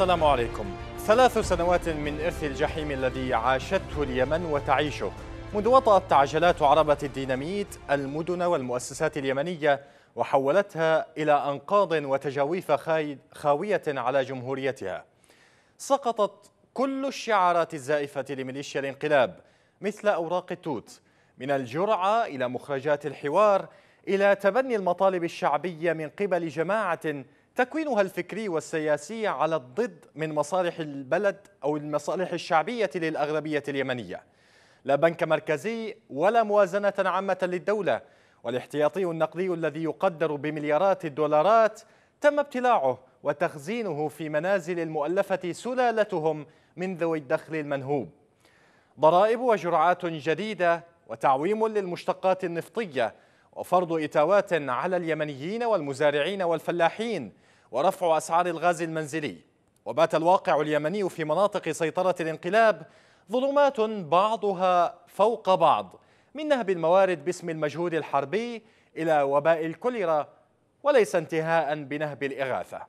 السلام عليكم ثلاث سنوات من إرث الجحيم الذي عاشته اليمن وتعيشه منذ وطأت عجلات عربة الديناميت المدن والمؤسسات اليمنية وحولتها إلى أنقاض وتجاويف خاوية على جمهوريتها سقطت كل الشعارات الزائفة لميليشيا الانقلاب مثل أوراق التوت من الجرعة إلى مخرجات الحوار إلى تبني المطالب الشعبية من قبل جماعة تكوينها الفكري والسياسي على الضد من مصالح البلد أو المصالح الشعبية للأغلبية اليمنية لا بنك مركزي ولا موازنة عامة للدولة والاحتياطي النقدي الذي يقدر بمليارات الدولارات تم ابتلاعه وتخزينه في منازل المؤلفة سلالتهم من ذوي الدخل المنهوب ضرائب وجرعات جديدة وتعويم للمشتقات النفطية وفرض إتاوات على اليمنيين والمزارعين والفلاحين ورفع أسعار الغاز المنزلي وبات الواقع اليمني في مناطق سيطرة الانقلاب ظلمات بعضها فوق بعض من نهب الموارد باسم المجهود الحربي إلى وباء الكوليرا وليس انتهاء بنهب الإغاثة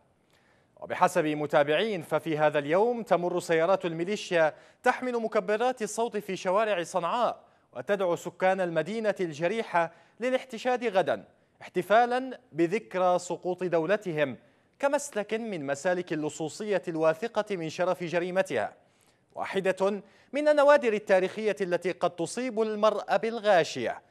وبحسب متابعين ففي هذا اليوم تمر سيارات الميليشيا تحمل مكبرات الصوت في شوارع صنعاء وتدعو سكان المدينة الجريحة للاحتشاد غدا احتفالا بذكرى سقوط دولتهم كمسلك من مسالك اللصوصية الواثقة من شرف جريمتها واحدة من النوادر التاريخية التي قد تصيب المرء بالغاشية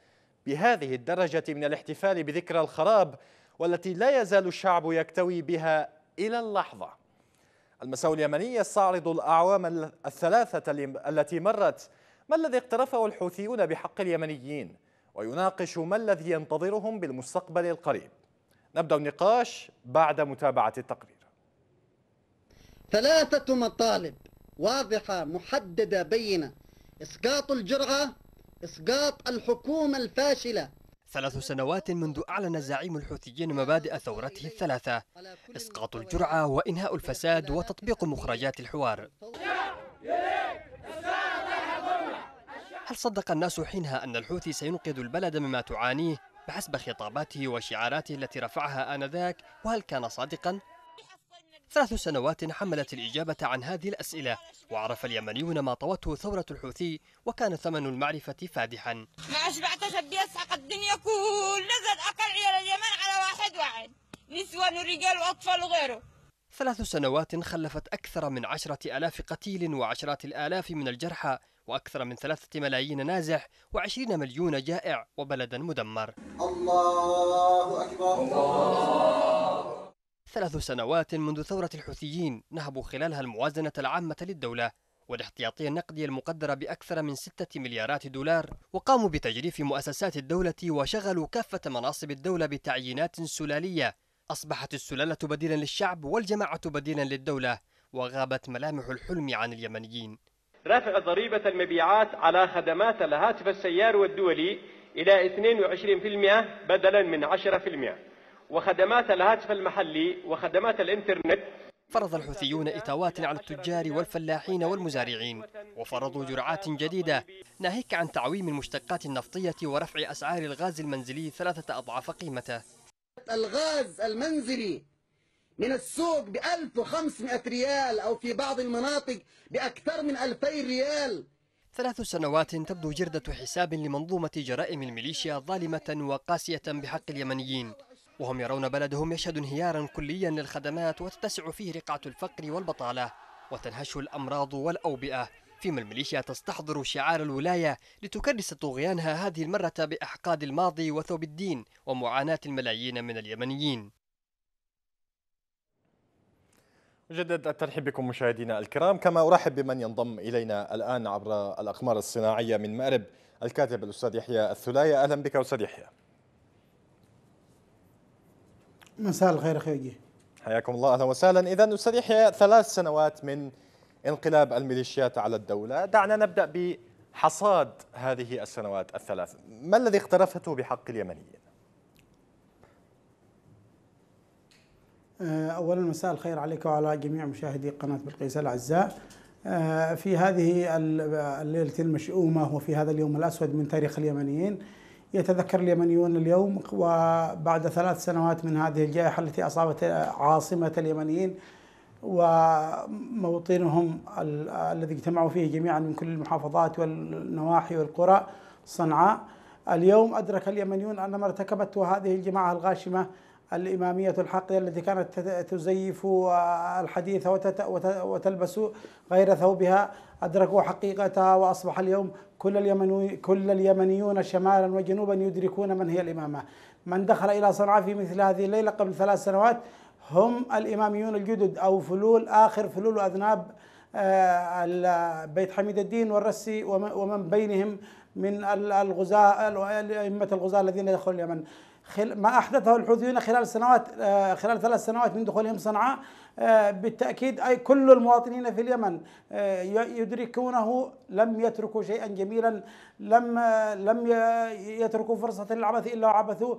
بهذه الدرجة من الاحتفال بذكرى الخراب والتي لا يزال الشعب يكتوي بها إلى اللحظة المساء اليمني يستعرض الأعوام الثلاثة التي مرت ما الذي اقترفه الحوثيون بحق اليمنيين ويناقش ما الذي ينتظرهم بالمستقبل القريب نبدأ النقاش بعد متابعة التقرير ثلاثة مطالب واضحة محددة بينة إسقاط الجرعة إسقاط الحكومة الفاشلة ثلاث سنوات منذ أعلن زعيم الحوثيين مبادئ ثورته الثلاثة إسقاط الجرعة وإنهاء الفساد وتطبيق مخرجات الحوار هل صدق الناس حينها أن الحوثي سينقذ البلد مما تعانيه بحسب خطاباته وشعاراته التي رفعها آنذاك وهل كان صادقا؟ ثلاث سنوات حملت الإجابة عن هذه الأسئلة وعرف اليمنيون ما طوته ثورة الحوثي وكان ثمن المعرفة فادحا ما أشبعت شبي أسحق الدنيا نزل أقل عيال اليمن على واحد واحد نسوان ورجال وأطفال وغيره ثلاث سنوات خلفت أكثر من عشرة ألاف قتيل وعشرات الآلاف من الجرحى وأكثر من ثلاثة ملايين نازح وعشرين مليون جائع وبلدا مدمر الله أكبر الله ثلاث سنوات منذ ثورة الحوثيين نهبوا خلالها الموازنة العامة للدولة والاحتياطي النقدي المقدر بأكثر من ستة مليارات دولار وقاموا بتجريف مؤسسات الدولة وشغلوا كافة مناصب الدولة بتعيينات سلالية أصبحت السلالة بديلا للشعب والجماعة بديلا للدولة وغابت ملامح الحلم عن اليمنيين رفع ضريبة المبيعات على خدمات الهاتف السيار والدولي إلى 22% بدلا من 10% وخدمات الهاتف المحلي وخدمات الإنترنت فرض الحوثيون إتاوات على التجار والفلاحين والمزارعين وفرضوا جرعات جديدة ناهيك عن تعويم المشتقات النفطية ورفع أسعار الغاز المنزلي ثلاثة أضعاف قيمته الغاز المنزلي من السوق ب 1500 ريال أو في بعض المناطق بأكثر من 2000 ريال ثلاث سنوات تبدو جردة حساب لمنظومة جرائم الميليشيا ظالمة وقاسية بحق اليمنيين وهم يرون بلدهم يشهد انهيارا كليا للخدمات وتتسع فيه رقعة الفقر والبطالة وتنهش الأمراض والأوبئة فيما الميليشيا تستحضر شعار الولاية لتكرس طغيانها هذه المرة بأحقاد الماضي وثوب الدين ومعاناة الملايين من اليمنيين جدد الترحيب بكم مشاهدينا الكرام كما أرحب بمن ينضم إلينا الآن عبر الأقمار الصناعية من مأرب الكاتب الأستاذ يحيى الثلاية أهلا بك أستاذ يحيى مساء الخير أخي حياكم الله أهلا وسهلا إذا أستاذ يحيى ثلاث سنوات من انقلاب الميليشيات على الدولة دعنا نبدأ بحصاد هذه السنوات الثلاث ما الذي اقترفته بحق اليمنيين؟ آه، أولا مساء الخير عليك وعلى جميع مشاهدي قناة بلقيس الأعزاء آه، في هذه الليلة المشؤومة وفي هذا اليوم الأسود من تاريخ اليمنيين يتذكر اليمنيون اليوم وبعد ثلاث سنوات من هذه الجائحة التي أصابت عاصمة اليمنيين وموطنهم الذي اجتمعوا فيه جميعا من كل المحافظات والنواحي والقرى صنعاء اليوم أدرك اليمنيون أن ما ارتكبته هذه الجماعة الغاشمة الإمامية الحقية التي كانت تزيف الحديث وتلبس غير ثوبها أدركوا حقيقتها وأصبح اليوم كل اليمنيون, كل اليمنيون شمالا وجنوبا يدركون من هي الإمامة من دخل إلى صنعاء في مثل هذه الليلة قبل ثلاث سنوات هم الإماميون الجدد أو فلول آخر فلول وأذناب آه، بيت حميد الدين والرسي ومن بينهم من الغزاة أئمة الغزاة الذين يدخلون اليمن ما أحدثه الحوثيون خلال سنوات آه، خلال ثلاث سنوات من دخولهم صنعاء آه، بالتأكيد أي كل المواطنين في اليمن يدركونه لم يتركوا شيئا جميلا لم لم يتركوا فرصة للعبث إلا وعبثوا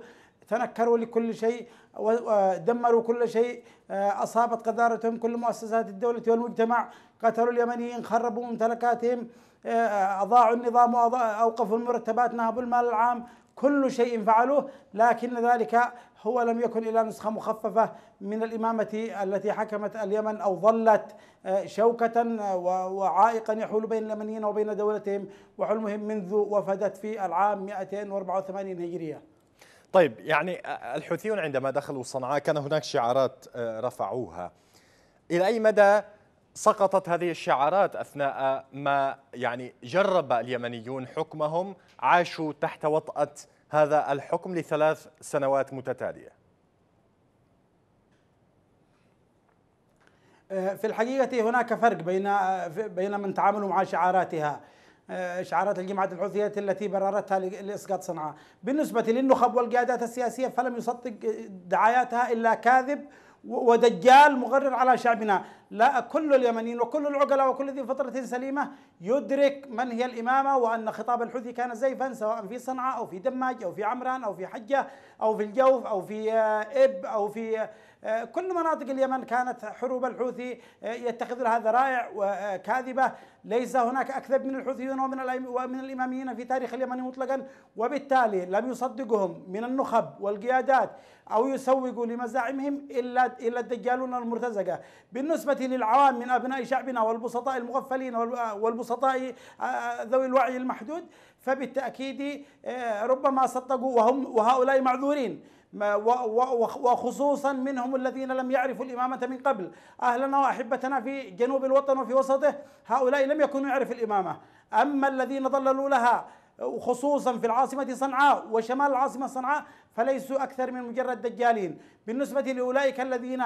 تنكروا لكل شيء ودمروا كل شيء آه، أصابت قذارتهم كل مؤسسات الدولة والمجتمع قتلوا اليمنيين خربوا ممتلكاتهم آه، أضاعوا النظام أوقفوا المرتبات نهبوا المال العام كل شيء فعلوه لكن ذلك هو لم يكن إلا نسخة مخففة من الإمامة التي حكمت اليمن أو ظلت آه، شوكة وعائقا يحول بين اليمنيين وبين دولتهم وحلمهم منذ وفدت في العام 284 هجرية طيب يعني الحوثيون عندما دخلوا صنعاء كان هناك شعارات آه، رفعوها إلى أي مدى سقطت هذه الشعارات أثناء ما يعني جرب اليمنيون حكمهم عاشوا تحت وطأة هذا الحكم لثلاث سنوات متتالية آه، في الحقيقة هناك فرق بين آه، بين من تعاملوا مع شعاراتها إشعارات آه، الجماعات الحوثية التي بررتها لإسقاط صنعاء بالنسبة للنخب والقيادات السياسية فلم يصدق دعاياتها إلا كاذب ودجال مغرر على شعبنا لا كل اليمنيين وكل العقلاء وكل ذي فطرة سليمة يدرك من هي الإمامة وأن خطاب الحوثي كان زيفا سواء في صنعاء أو في دماج أو في عمران أو في حجة أو في الجوف أو في آه، إب أو في آه، كل مناطق اليمن كانت حروب الحوثي آه، يتخذون هذا ذرائع وكاذبة ليس هناك أكذب من الحوثيون ومن ومن الإماميين في تاريخ اليمن مطلقا وبالتالي لم يصدقهم من النخب والقيادات أو يسوقوا لمزاعمهم إلا إلا الدجالون المرتزقة بالنسبة للعوام من أبناء شعبنا والبسطاء المغفلين والبسطاء آه، آه، ذوي الوعي المحدود فبالتأكيد ربما صدقوا وهم وهؤلاء معذورين وخصوصا منهم الذين لم يعرفوا الإمامة من قبل أهلنا وأحبتنا في جنوب الوطن وفي وسطه هؤلاء لم يكونوا يعرفوا الإمامة أما الذين ضللوا لها وخصوصا في العاصمة صنعاء وشمال العاصمة صنعاء فليسوا أكثر من مجرد دجالين بالنسبة لأولئك الذين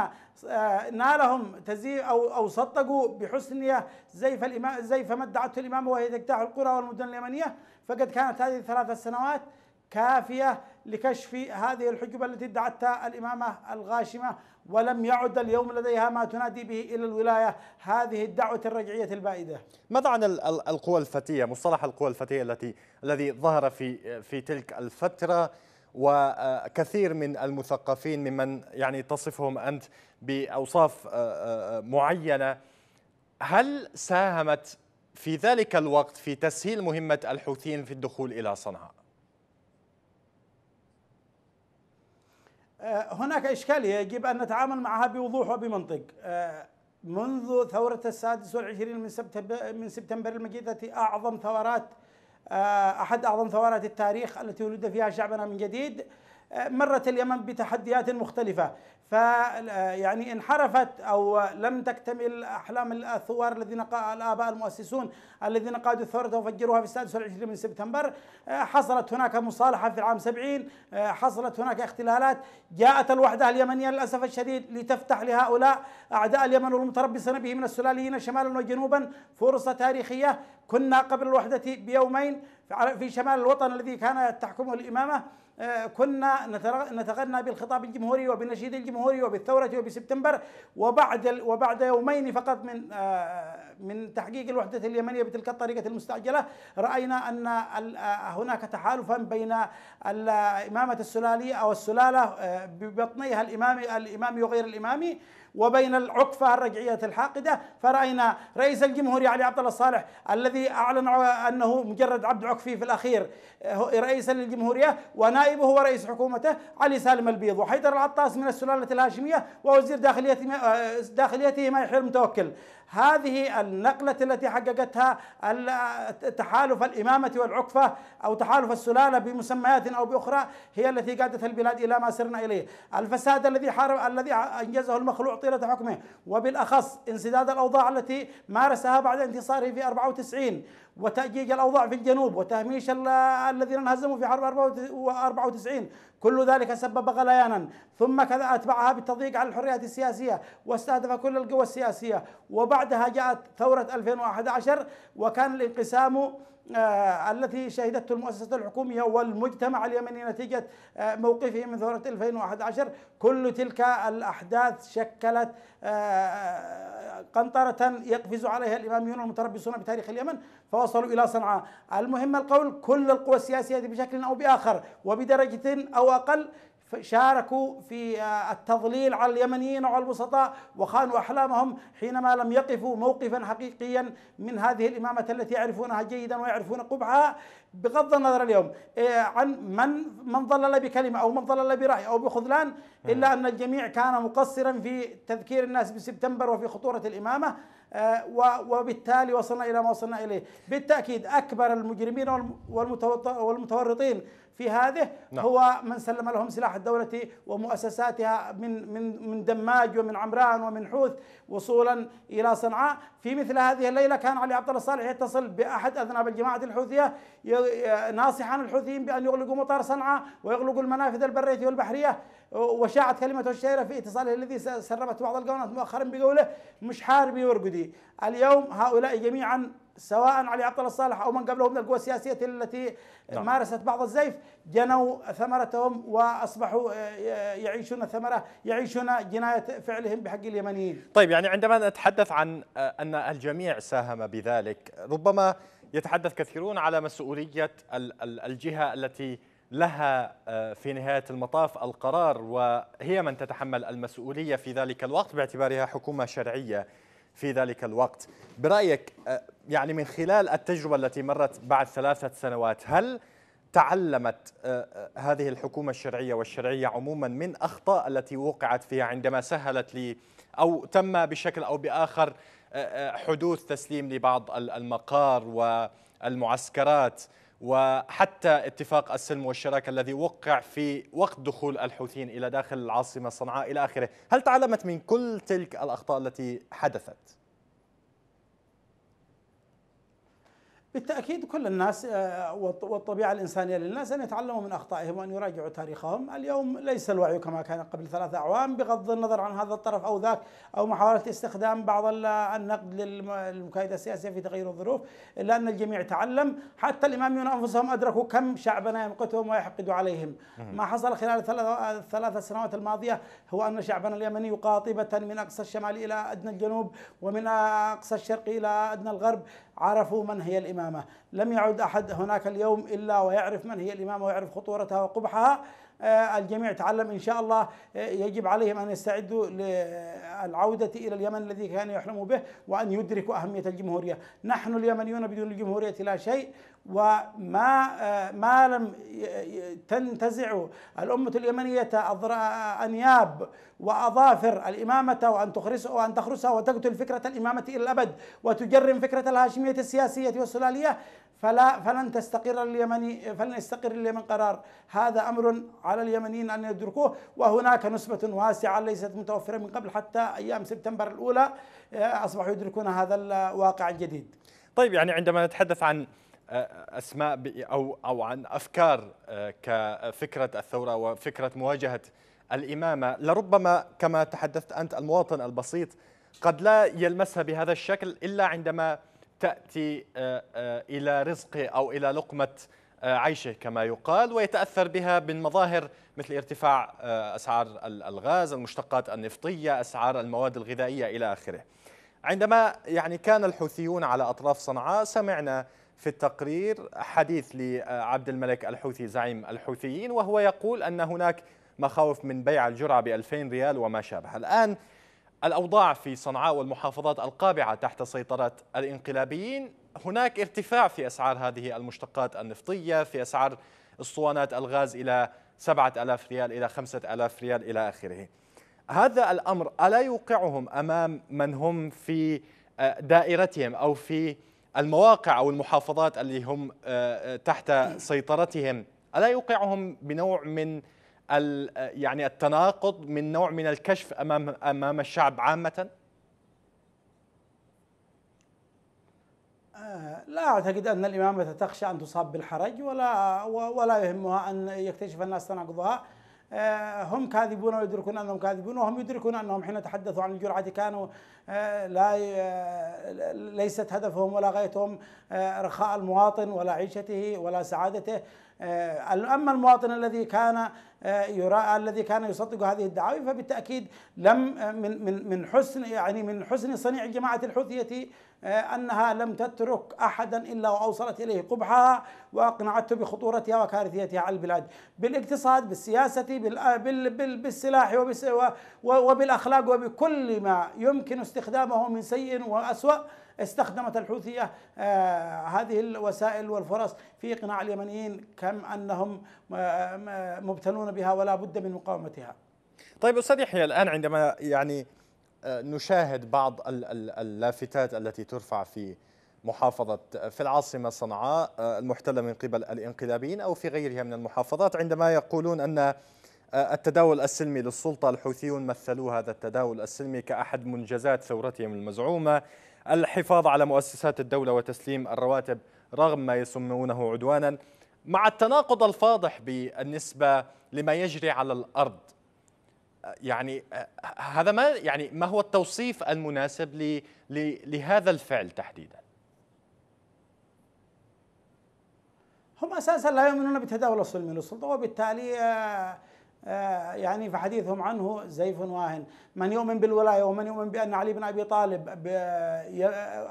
آه، نالهم تزييف أو أو صدقوا بحسنية زيف الإمام زيف ما ادعته الإمام وهي تجتاح القرى والمدن اليمنية فقد كانت هذه الثلاثة سنوات كافيه لكشف هذه الحجبة التي ادعتها الامامه الغاشمه ولم يعد اليوم لديها ما تنادي به الى الولايه هذه الدعوه الرجعيه البائده. ماذا عن القوى الفتيه، مصطلح القوى الفتيه التي الذي ظهر في في تلك الفتره وكثير من المثقفين ممن يعني تصفهم انت باوصاف آه، آه، معينه هل ساهمت في ذلك الوقت في تسهيل مهمه الحوثيين في الدخول الى صنعاء؟ آه، هناك إشكالية يجب أن نتعامل معها بوضوح وبمنطق آه، منذ ثورة السادس والعشرين من سبتمبر, من سبتمبر المجيدة أعظم ثورات آه، أحد أعظم ثورات التاريخ التي ولد فيها شعبنا من جديد مرت اليمن بتحديات مختلفة ف يعني انحرفت او لم تكتمل احلام الثوار الذين الاباء المؤسسون الذين قادوا الثوره وفجروها في السادس والعشرين من سبتمبر آه، حصلت هناك مصالحه في العام 70 آه، حصلت هناك اختلالات جاءت الوحده اليمنيه للاسف الشديد لتفتح لهؤلاء اعداء اليمن والمتربصين به من السلاليين شمالا وجنوبا فرصه تاريخيه كنا قبل الوحده بيومين في شمال الوطن الذي كانت تحكمه الامامه كنا نتغنى بالخطاب الجمهوري وبالنشيد الجمهوري وبالثورة وبسبتمبر وبعد وبعد يومين فقط من آه، من تحقيق الوحدة اليمنية بتلك الطريقة المستعجلة رأينا أن آه، هناك تحالفا بين الإمامة السلالية أو السلالة آه، ببطنيها الإمامي الإمامي وغير الإمامي وبين العكفة الرجعية الحاقدة فرأينا رئيس الجمهورية علي عبد الله الصالح الذي أعلن أنه مجرد عبد عكفي في الأخير رئيسا للجمهورية ونائبه ورئيس حكومته علي سالم البيض وحيدر العطاس من السلالة الهاشمية ووزير داخليته داخليته ما يحيى المتوكل هذه النقلة التي حققتها تحالف الإمامة والعكفة أو تحالف السلالة بمسميات أو بأخرى هي التي قادت البلاد إلى ما سرنا إليه الفساد الذي حارب الذي أنجزه المخلوع طيلة حكمه وبالأخص انسداد الأوضاع التي مارسها بعد انتصاره في 94 وتأجيج الأوضاع في الجنوب وتهميش الذين انهزموا في حرب 94 كل ذلك سبب غليانا ثم كذا أتبعها بالتضييق على الحريات السياسية واستهدف كل القوى السياسية وبعدها جاءت ثورة 2011 وكان الانقسام آه، التي شهدته المؤسسة الحكومية والمجتمع اليمني نتيجة آه، موقفه من ثورة 2011 كل تلك الأحداث شكلت آه، قنطرة يقفز عليها الإماميون المتربصون بتاريخ اليمن فوصلوا إلى صنعاء المهم القول كل القوى السياسية بشكل أو بآخر وبدرجة أو أقل شاركوا في آه، التضليل على اليمنيين وعلى البسطاء وخانوا احلامهم حينما لم يقفوا موقفا حقيقيا من هذه الامامه التي يعرفونها جيدا ويعرفون قبحها بغض النظر اليوم آه، عن من من ضلل بكلمه او من ضلل براي او بخذلان الا نعم. ان الجميع كان مقصرا في تذكير الناس بسبتمبر وفي خطوره الامامه وبالتالي وصلنا الى ما وصلنا اليه بالتاكيد اكبر المجرمين والمتورطين في هذه نعم. هو من سلم لهم سلاح الدولة ومؤسساتها من من من دماج ومن عمران ومن حوث وصولا إلى صنعاء في مثل هذه الليلة كان علي عبد الله الصالح يتصل بأحد أذناب الجماعة الحوثية ناصحا الحوثيين بأن يغلقوا مطار صنعاء ويغلقوا المنافذ البرية والبحرية وشاعت كلمته الشهيرة في اتصاله الذي سربت بعض القنوات مؤخرا بقوله مش حاربي ورقدي اليوم هؤلاء جميعا سواء علي عبد الله الصالح او من قبله من القوى السياسيه التي نعم. مارست بعض الزيف جنوا ثمرتهم واصبحوا آه، يعيشون ثمره يعيشون جنايه فعلهم بحق اليمنيين. طيب يعني عندما نتحدث عن آه، ان الجميع ساهم بذلك ربما يتحدث كثيرون على مسؤوليه الجهه التي لها آه، في نهاية المطاف القرار وهي من تتحمل المسؤولية في ذلك الوقت باعتبارها حكومة شرعية في ذلك الوقت برأيك آه، يعني من خلال التجربة التي مرت بعد ثلاثة سنوات هل تعلمت آه، هذه الحكومة الشرعية والشرعية عموما من أخطاء التي وقعت فيها عندما سهلت لي أو تم بشكل أو بآخر حدوث تسليم لبعض المقار والمعسكرات وحتى اتفاق السلم والشراكة الذي وقع في وقت دخول الحوثيين إلى داخل العاصمة صنعاء إلى آخره هل تعلمت من كل تلك الأخطاء التي حدثت؟ بالتأكيد كل الناس آه، والطبيعة الإنسانية للناس أن يتعلموا من أخطائهم وأن يراجعوا تاريخهم اليوم ليس الوعي كما كان قبل ثلاثة أعوام بغض النظر عن هذا الطرف أو ذاك أو محاولة استخدام بعض النقد للمكايدة السياسية في تغير الظروف إلا أن الجميع تعلم حتى الإماميون أنفسهم أدركوا كم شعبنا يمقتهم ويحقد عليهم ما حصل خلال الثلاث سنوات الماضية هو أن شعبنا اليمني قاطبة من أقصى الشمال إلى أدنى الجنوب ومن أقصى الشرق إلى أدنى الغرب عرفوا من هي الإمامة لم يعد أحد هناك اليوم إلا ويعرف من هي الإمامة ويعرف خطورتها وقبحها آه، الجميع تعلم إن شاء الله آه، يجب عليهم أن يستعدوا للعودة إلى اليمن الذي كانوا يحلموا به وأن يدركوا أهمية الجمهورية نحن اليمنيون بدون الجمهورية لا شيء وما آه، ما لم تنتزع الأمة اليمنية أنياب وأظافر الإمامة وأن تخرسها وأن تخرسها وتقتل فكرة الإمامة إلى الأبد وتجرم فكرة الهاشمية السياسية والسلالية فلا فلن تستقر اليمن فلن يستقر اليمن قرار هذا امر على اليمنيين ان يدركوه وهناك نسبه واسعه ليست متوفره من قبل حتى ايام سبتمبر الاولى آه، اصبحوا يدركون هذا الواقع الجديد. طيب يعني عندما نتحدث عن آه، اسماء او او عن افكار آه، كفكره الثوره وفكره مواجهه الامامه لربما كما تحدثت انت المواطن البسيط قد لا يلمسها بهذا الشكل الا عندما تأتي آه، آه، إلى رزقه أو إلى لقمة آه، عيشه كما يقال ويتأثر بها من مظاهر مثل ارتفاع أسعار الغاز المشتقات النفطية أسعار المواد الغذائية إلى آخره عندما يعني كان الحوثيون على أطراف صنعاء سمعنا في التقرير حديث لعبد الملك الحوثي زعيم الحوثيين وهو يقول أن هناك مخاوف من بيع الجرعة ب 2000 ريال وما شابه الآن الأوضاع في صنعاء والمحافظات القابعة تحت سيطرة الانقلابيين هناك ارتفاع في أسعار هذه المشتقات النفطية في أسعار اسطوانات الغاز إلى 7000 ريال إلى 5000 ريال إلى آخره هذا الأمر ألا يوقعهم أمام من هم في آه، دائرتهم أو في المواقع أو المحافظات اللي هم آه، آه، تحت سيطرتهم ألا يوقعهم بنوع من يعني التناقض من نوع من الكشف امام امام الشعب عامه؟ آه، لا اعتقد ان الامامه تخشى ان تصاب بالحرج ولا ولا يهمها ان يكتشف الناس تناقضها آه، هم كاذبون ويدركون انهم كاذبون وهم يدركون انهم حين تحدثوا عن الجرعه كانوا آه، لا ليست هدفهم ولا غايتهم رخاء المواطن ولا عيشته ولا سعادته آه، اما المواطن الذي كان آه، يرى الذي كان يصدق هذه الدعاوي فبالتاكيد لم آه، من من من حسن يعني من حسن صنيع الجماعه الحوثيه انها لم تترك احدا الا واوصلت اليه قبحها واقنعته بخطورتها وكارثيتها على البلاد بالاقتصاد بالسياسه بالسلاح وبالاخلاق وبكل ما يمكن استخدامه من سيء واسوأ استخدمت الحوثية آه، هذه الوسائل والفرص في إقناع اليمنيين كم أنهم آه، آه، مبتلون بها ولا بد من مقاومتها طيب أستاذ يحيى الآن عندما يعني نشاهد بعض اللافتات التي ترفع في محافظة في العاصمة صنعاء المحتلة من قبل الانقلابيين أو في غيرها من المحافظات عندما يقولون أن التداول السلمي للسلطة الحوثيون مثلوا هذا التداول السلمي كأحد منجزات ثورتهم المزعومة الحفاظ على مؤسسات الدولة وتسليم الرواتب رغم ما يسمونه عدوانا مع التناقض الفاضح بالنسبة لما يجري على الأرض يعني هذا ما يعني ما هو التوصيف المناسب لهذا الفعل تحديدا هم اساسا لا يؤمنون بتداول السلم للسلطه وبالتالي آه، آه، يعني فحديثهم عنه زيف واهن من يؤمن بالولاية ومن يؤمن بأن علي بن أبي طالب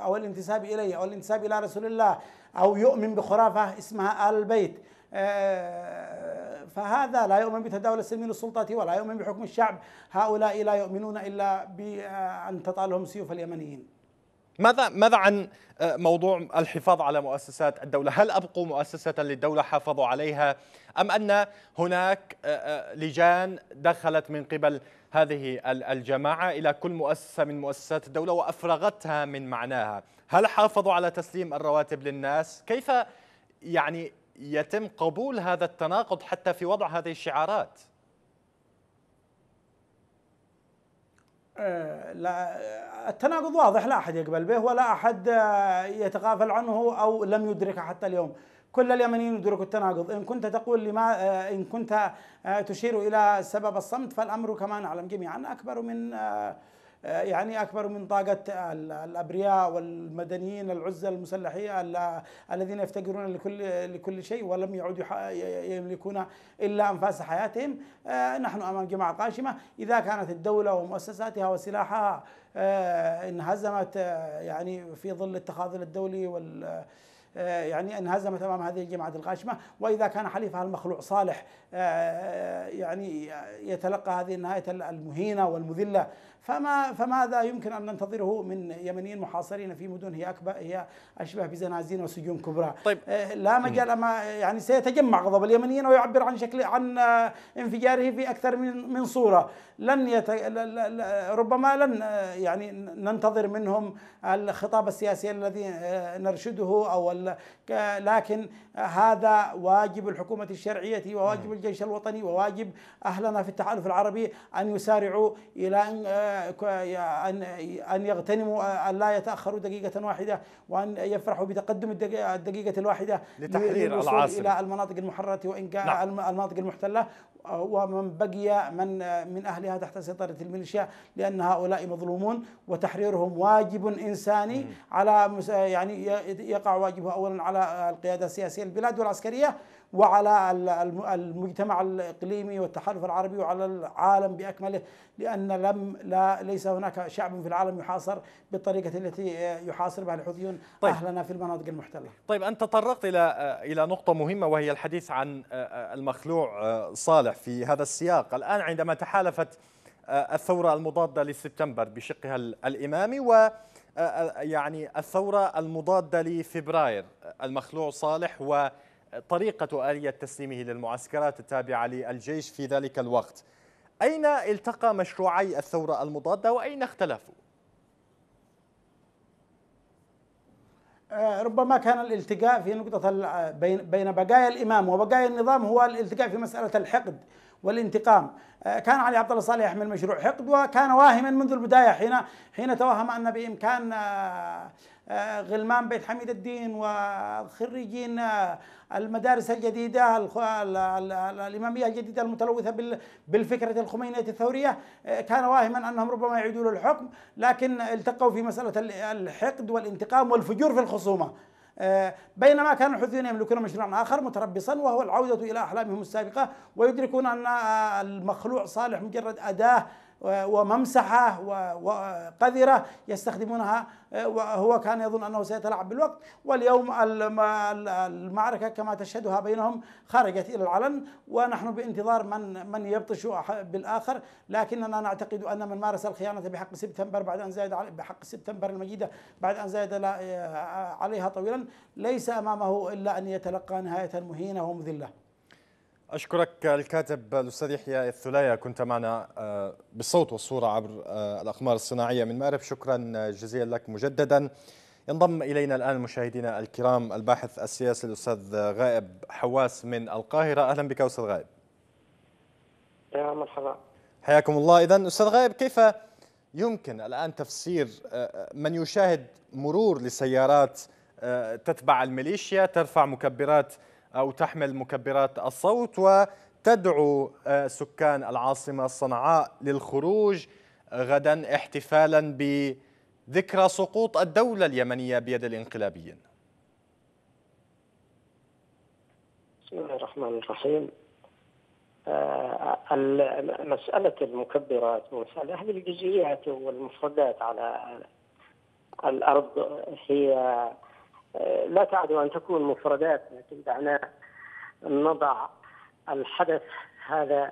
أو الانتساب إليه أو الانتساب إلى رسول الله أو يؤمن بخرافة اسمها آل البيت آه، فهذا لا يؤمن بتداول السلمين للسلطة ولا يؤمن بحكم الشعب هؤلاء لا يؤمنون إلا بأن تطالهم سيوف اليمنيين ماذا ماذا عن آه، موضوع الحفاظ على مؤسسات الدولة هل أبقوا مؤسسة للدولة حافظوا عليها أم أن هناك آه، آه، لجان دخلت من قبل هذه الجماعة إلى كل مؤسسة من مؤسسات الدولة وأفرغتها من معناها هل حافظوا على تسليم الرواتب للناس كيف يعني يتم قبول هذا التناقض حتى في وضع هذه الشعارات آه، لا التناقض واضح لا احد يقبل به ولا احد آه، يتغافل عنه او لم يدركه حتى اليوم كل اليمنيين يدركوا التناقض ان كنت تقول لما آه، ان كنت تشير الى سبب الصمت فالامر كما نعلم جميعا اكبر من آه، يعني اكبر من طاقه الابرياء والمدنيين العزل المسلحين الذين يفتقرون لكل لكل شيء ولم يعودوا يملكون الا انفاس حياتهم آه، نحن امام جماعه قاشمه اذا كانت الدوله ومؤسساتها وسلاحها آه، انهزمت يعني في ظل التخاذل الدولي وال يعني انهزمت امام هذه الجماعه الغاشمه واذا كان حليفها المخلوع صالح يعني يتلقى هذه النهايه المهينه والمذله فما فماذا يمكن ان ننتظره من يمنيين محاصرين في مدن هي اكبر هي اشبه بزنازين وسجون كبرى طيب آه، لا مجال اما يعني سيتجمع غضب اليمنيين ويعبر عن شكل عن آه، انفجاره في اكثر من من صوره لن يت... ربما لن آه، يعني ننتظر منهم الخطاب السياسي الذي نرشده او ال... لكن هذا واجب الحكومه الشرعيه وواجب نعم. الجيش الوطني وواجب اهلنا في التحالف العربي ان يسارعوا الى أن يغتنموا أن لا يتأخروا دقيقة واحدة وأن يفرحوا بتقدم الدقيقة الواحدة لتحرير العاصمة إلى المناطق المحررة وإن كان نعم. المناطق المحتلة ومن بقي من من اهلها تحت سيطره الميليشيا لان هؤلاء مظلومون وتحريرهم واجب انساني مم. على يعني يقع واجبه اولا على القياده السياسيه للبلاد والعسكريه وعلى المجتمع الإقليمي والتحالف العربي وعلى العالم بأكمله لأن لم لا ليس هناك شعب في العالم يحاصر بالطريقة التي يحاصر بها الحوثيون طيب أهلنا في المناطق المحتلة طيب أنت تطرقت إلى إلى نقطة مهمة وهي الحديث عن آه، آه، المخلوع آه، صالح في هذا السياق الآن عندما تحالفت الثورة المضادة لسبتمبر بشقها الإمامي و يعني الثورة المضادة لفبراير المخلوع صالح و طريقة آلية تسليمه للمعسكرات التابعة للجيش في ذلك الوقت أين التقى مشروعي الثورة المضادة وأين اختلفوا؟ أه، ربما كان الالتقاء في نقطة أه، بين بقايا الإمام وبقايا النظام هو الالتقاء في مسألة الحقد والانتقام أه، كان علي عبد الله صالح يحمل مشروع حقد وكان واهما منذ البداية حين حين توهم أن بإمكان آه، غلمان بيت حميد الدين وخريجين آه، المدارس الجديدة الإمامية الجديدة المتلوثة بالفكرة الخمينية الثورية آه، كان واهما أنهم ربما يعيدوا للحكم الحكم لكن التقوا في مسألة الحقد والانتقام والفجور في الخصومة بينما كان الحوثيون يملكون مشروعا اخر متربصا وهو العوده الى احلامهم السابقه ويدركون ان المخلوع صالح مجرد اداه وممسحة وقذرة يستخدمونها وهو كان يظن أنه سيتلاعب بالوقت واليوم المعركة كما تشهدها بينهم خرجت إلى العلن ونحن بانتظار من من يبطش بالآخر لكننا نعتقد أن من مارس الخيانة بحق سبتمبر بعد أن زاد بحق سبتمبر المجيدة بعد أن زاد عليها طويلا ليس أمامه إلا أن يتلقى نهاية مهينة ومذلة أشكرك الكاتب الأستاذ يحيى الثلايا كنت معنا آه، بالصوت والصورة عبر آه، الأقمار الصناعية من مأرب شكرا آه، جزيلا لك مجددا ينضم إلينا الآن مشاهدينا الكرام الباحث السياسي الأستاذ غائب حواس من القاهرة أهلا بك أستاذ غائب يا مرحبا حياكم الله إذا أستاذ غائب كيف يمكن الآن تفسير من يشاهد مرور لسيارات تتبع الميليشيا ترفع مكبرات أو تحمل مكبرات الصوت وتدعو آه، سكان العاصمة صنعاء للخروج آه، غدا احتفالا بذكرى سقوط الدولة اليمنية بيد الانقلابيين بسم الله الرحمن الرحيم آه، مسألة المكبرات ومسألة هذه الجزئيات والمفردات على الأرض هي آه، لا تعدو ان تكون مفردات لكن دعنا نضع الحدث هذا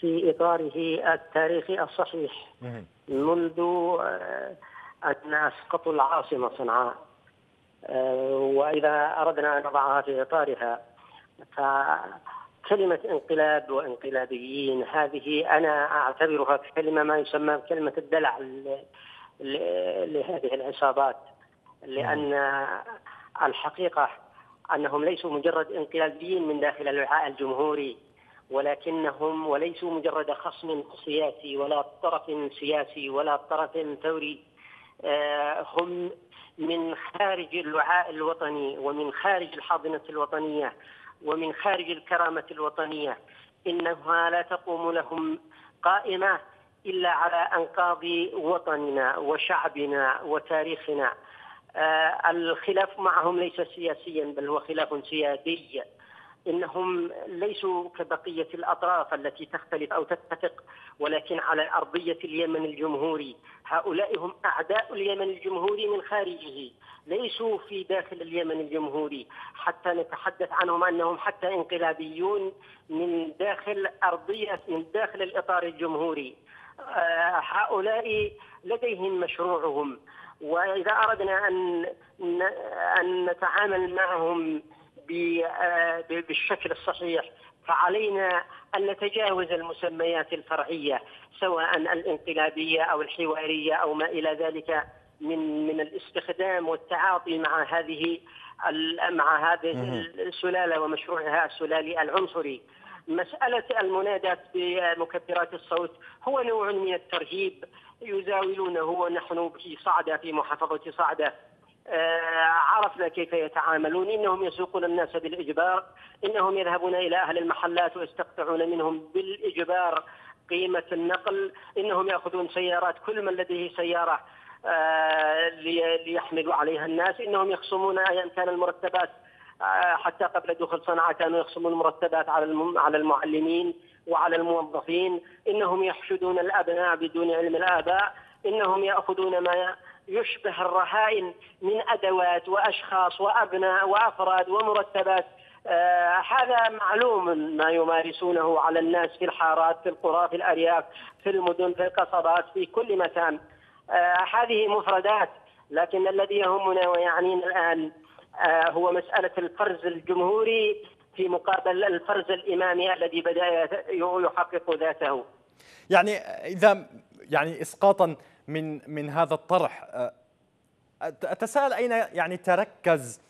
في اطاره التاريخي الصحيح منذ آه، ان اسقطوا العاصمه صنعاء آه، واذا اردنا ان نضعها في اطارها فكلمه انقلاب وانقلابيين هذه انا اعتبرها كلمه ما يسمى بكلمه الدلع لهذه العصابات لأن الحقيقة أنهم ليسوا مجرد انقلابيين من داخل الوعاء الجمهوري ولكنهم وليسوا مجرد خصم سياسي ولا طرف سياسي ولا طرف ثوري آه، هم من خارج الوعاء الوطني ومن خارج الحاضنة الوطنية ومن خارج الكرامة الوطنية إنها لا تقوم لهم قائمة إلا على أنقاض وطننا وشعبنا وتاريخنا آه، الخلاف معهم ليس سياسيا بل هو خلاف سيادي انهم ليسوا كبقيه الاطراف التي تختلف او تتفق ولكن على ارضيه اليمن الجمهوري، هؤلاء هم اعداء اليمن الجمهوري من خارجه، ليسوا في داخل اليمن الجمهوري، حتى نتحدث عنهم انهم حتى انقلابيون من داخل ارضيه من داخل الاطار الجمهوري. آه، هؤلاء لديهم مشروعهم واذا اردنا ان ان نتعامل معهم آه، بالشكل الصحيح فعلينا ان نتجاوز المسميات الفرعيه سواء الانقلابيه او الحواريه او ما الى ذلك من من الاستخدام والتعاطي مع هذه مع هذه السلاله ومشروعها السلالي العنصري مسألة المناداة بمكبرات الصوت هو نوع من الترهيب يزاولونه ونحن في صعدة في محافظة صعدة آه، عرفنا كيف يتعاملون انهم يسوقون الناس بالاجبار انهم يذهبون الى اهل المحلات ويستقطعون منهم بالاجبار قيمه النقل انهم ياخذون سيارات كل من لديه سياره آه، ليحملوا عليها الناس انهم يخصمون ايا كان المرتبات آه، حتى قبل دخول صنعاء كانوا يخصمون المرتبات على على المعلمين وعلى الموظفين انهم يحشدون الابناء بدون علم الاباء انهم ياخذون ما يشبه الرهائن من ادوات واشخاص وابناء وافراد ومرتبات آه هذا معلوم ما يمارسونه على الناس في الحارات في القرى في الارياف في المدن في القصبات في كل مكان آه هذه مفردات لكن الذي يهمنا ويعنينا الان آه، هو مسألة الفرز الجمهوري في مقابل الفرز الإمامي الذي بدأ يحقق ذاته يعني إذا يعني إسقاطا من من هذا الطرح آه، أتساءل أين يعني تركز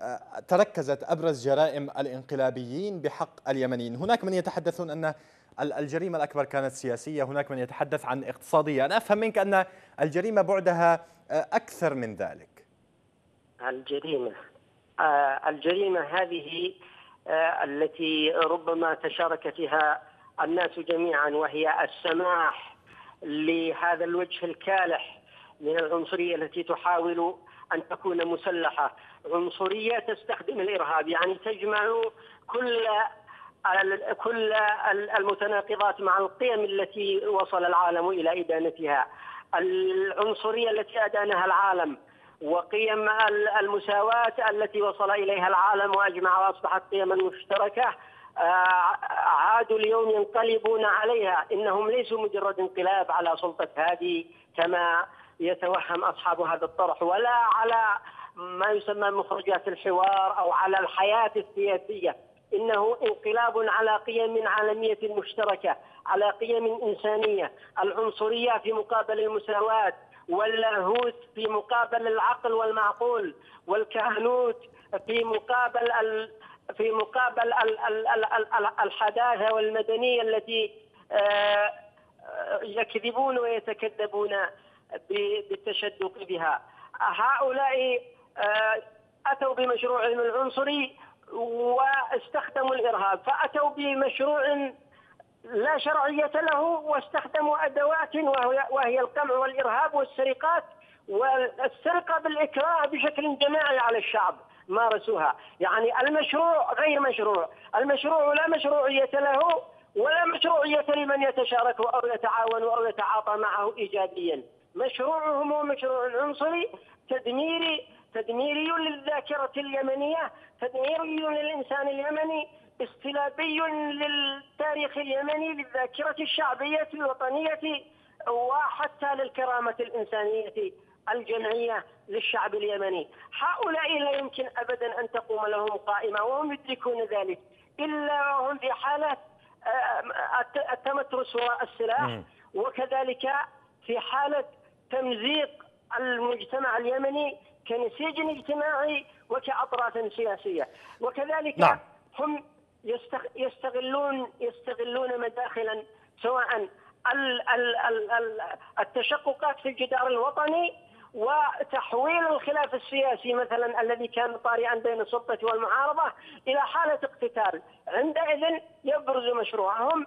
آه، تركزت أبرز جرائم الإنقلابيين بحق اليمنيين هناك من يتحدثون أن الجريمة الأكبر كانت سياسية هناك من يتحدث عن اقتصادية أنا أفهم منك أن الجريمة بعدها أكثر من ذلك الجريمة آه، الجريمة هذه آه، التي ربما تشارك فيها الناس جميعا وهي السماح لهذا الوجه الكالح من العنصرية التي تحاول أن تكون مسلحة عنصرية تستخدم الإرهاب يعني تجمع كل كل المتناقضات مع القيم التي وصل العالم إلى إدانتها العنصرية التي أدانها العالم وقيم المساواة التي وصل إليها العالم وأجمع وأصبحت قيما مشتركة آه، عادوا اليوم ينقلبون عليها إنهم ليسوا مجرد انقلاب على سلطة هذه كما يتوهم أصحاب هذا الطرح ولا على ما يسمى مخرجات الحوار أو على الحياة السياسية إنه انقلاب على قيم عالمية مشتركة على قيم إنسانية العنصرية في مقابل المساواة واللاهوت في مقابل العقل والمعقول والكهنوت في مقابل في مقابل الحداثه والمدنيه التي آه، آه، يكذبون ويتكذبون بالتشدق بها هؤلاء آه، اتوا بمشروعهم العنصري واستخدموا الارهاب فاتوا بمشروع لا شرعية له واستخدموا أدوات وهي, القمع والإرهاب والسرقات والسرقة بالإكراه بشكل جماعي على الشعب مارسوها يعني المشروع غير مشروع المشروع لا مشروعية له ولا مشروعية لمن يتشارك أو يتعاون أو يتعاطى معه إيجابيا مشروعهم هو مشروع عنصري تدميري تدميري للذاكرة اليمنية تدميري للإنسان اليمني استلابي للتاريخ اليمني للذاكرة الشعبية الوطنية وحتى للكرامة الإنسانية الجمعية للشعب اليمني هؤلاء لا يمكن أبدا أن تقوم لهم قائمة وهم يدركون ذلك إلا وهم في حالة آه، التمترس والسلاح وكذلك في حالة تمزيق المجتمع اليمني كنسيج اجتماعي وكأطراف سياسية وكذلك نعم. هم يستغلون يستغلون مداخلا سواء التشققات في الجدار الوطني وتحويل الخلاف السياسي مثلا الذي كان طارئا بين السلطه والمعارضه الى حاله اقتتال، عندئذ يبرز مشروعهم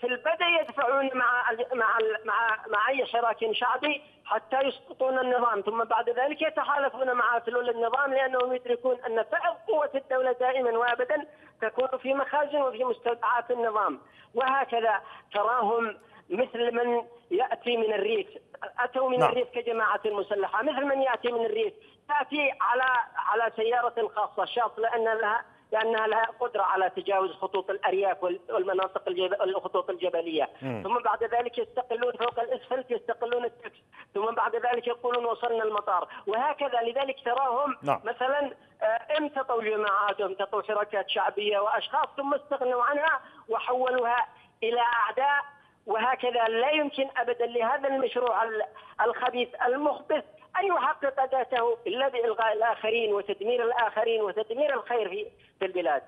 في البدء يدفعون مع مع مع مع اي حراك شعبي حتى يسقطون النظام ثم بعد ذلك يتحالفون مع سلول النظام لانهم يدركون ان فعل قوه الدوله دائما وابدا تكون في مخازن وفي مستودعات النظام وهكذا تراهم مثل من ياتي من الريف اتوا من نعم. الريف كجماعه مسلحه مثل من ياتي من الريف تاتي على على سياره خاصه شاط لان لها لانها لها قدره على تجاوز خطوط الارياف والمناطق الجبل الخطوط الجبليه، م. ثم بعد ذلك يستقلون فوق الاسفلت يستقلون التكس، ثم بعد ذلك يقولون وصلنا المطار، وهكذا لذلك تراهم نعم. مثلا امتطوا آه، جماعات وامتطوا شركات شعبيه واشخاص ثم استغنوا عنها وحولوها الى اعداء وهكذا لا يمكن ابدا لهذا المشروع الخبيث المخبث أن يحقق ذاته إلا بإلغاء الآخرين وتدمير الآخرين وتدمير الخير في البلاد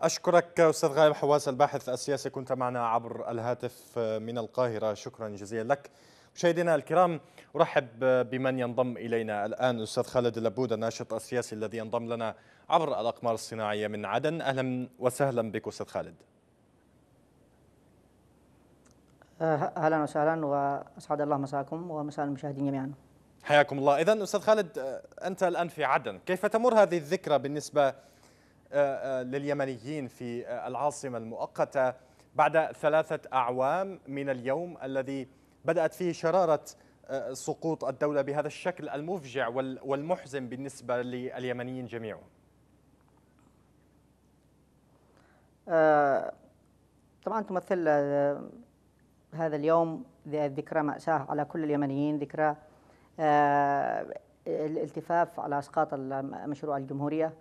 أشكرك أستاذ غايب حواس الباحث السياسي كنت معنا عبر الهاتف آه، من القاهرة شكرا جزيلا لك مشاهدينا الكرام ارحب بمن ينضم الينا الان استاذ خالد لبود الناشط السياسي الذي ينضم لنا عبر الاقمار الصناعيه من عدن اهلا وسهلا بك استاذ خالد. آه، اهلا وسهلا واسعد الله مساكم ومساء المشاهدين جميعا. حياكم الله إذا أستاذ خالد آه، أنت الآن في عدن كيف تمر هذه الذكرى بالنسبة آه، آه، لليمنيين في العاصمة المؤقتة بعد ثلاثة أعوام من اليوم الذي بدأت فيه شرارة سقوط الدولة بهذا الشكل المفجع والمحزن بالنسبة لليمنيين جميعهم طبعا تمثل هذا اليوم ذكرى مأساة على كل اليمنيين ذكرى آه، الالتفاف على اسقاط مشروع الجمهوريه